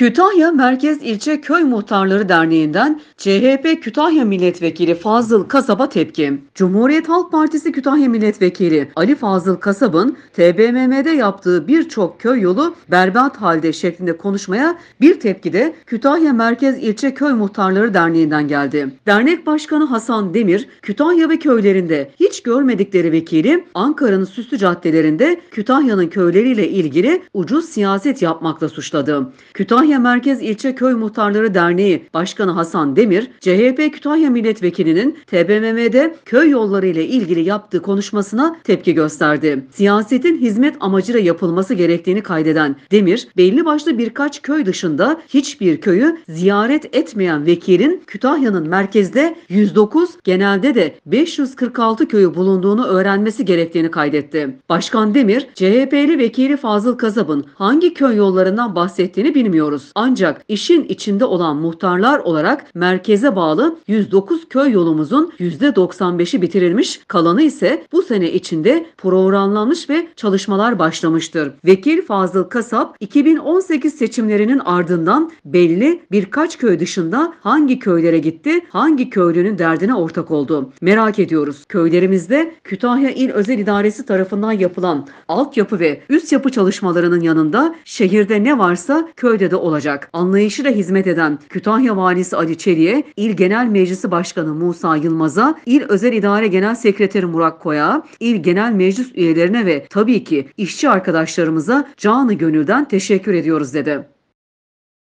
Kütahya Merkez İlçe Köy Muhtarları Derneği'nden CHP Kütahya Milletvekili Fazıl Kasaba tepki. Cumhuriyet Halk Partisi Kütahya Milletvekili Ali Fazıl Kasab'ın TBMM'de yaptığı birçok köy yolu berbat halde şeklinde konuşmaya bir tepki de Kütahya Merkez İlçe Köy Muhtarları Derneği'nden geldi. Dernek Başkanı Hasan Demir, Kütahya ve köylerinde hiç görmedikleri vekili Ankara'nın süslü caddelerinde Kütahya'nın köyleriyle ilgili ucuz siyaset yapmakla suçladı. Kütahya Kütahya Merkez İlçe Köy Muhtarları Derneği Başkanı Hasan Demir, CHP Kütahya Milletvekilinin TBMM'de köy yolları ile ilgili yaptığı konuşmasına tepki gösterdi. Siyasetin hizmet amacıyla yapılması gerektiğini kaydeden Demir, belli başlı birkaç köy dışında hiçbir köyü ziyaret etmeyen vekilin Kütahya'nın merkezde 109, genelde de 546 köyü bulunduğunu öğrenmesi gerektiğini kaydetti. Başkan Demir, CHP'li vekili Fazıl kazabın hangi köy yollarından bahsettiğini bilmiyoruz ediyoruz. Ancak işin içinde olan muhtarlar olarak merkeze bağlı 109 köy yolumuzun %95'i bitirilmiş, kalanı ise bu sene içinde programlanmış ve çalışmalar başlamıştır. Vekil Fazıl Kasap 2018 seçimlerinin ardından belli birkaç köy dışında hangi köylere gitti, hangi köylünün derdine ortak oldu. Merak ediyoruz. Köylerimizde Kütahya İl Özel İdaresi tarafından yapılan altyapı ve üst yapı çalışmalarının yanında şehirde ne varsa köyde de olacak anlayışına hizmet eden Kütahya Valisi Ali Çelik'e, İl Genel Meclisi Başkanı Musa Yılmaz'a, İl Özel İdare Genel Sekreteri Murat Koya, İl Genel Meclis üyelerine ve tabii ki işçi arkadaşlarımıza canı gönülden teşekkür ediyoruz dedi.